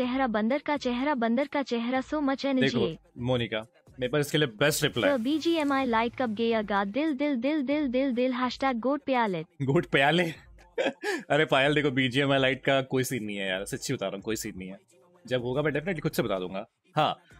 चेहरा बंदर का चेहरा बंदर का चेहरा सो मच एनर्जी मोनिका मेरे पास इसके लिए best reply B G M I lite कब गेया गा दिल दिल दिल दिल दिल दिल हैश टैग गोट प्याले गोट प्याले अरे पायल देखो बीजीएमआई लाइट का कोई सीन नहीं है यार सच्ची बता रहा हूँ कोई सीन नहीं है जब होगा मैं डेफिनेटली खुद से बता दूंगा हाँ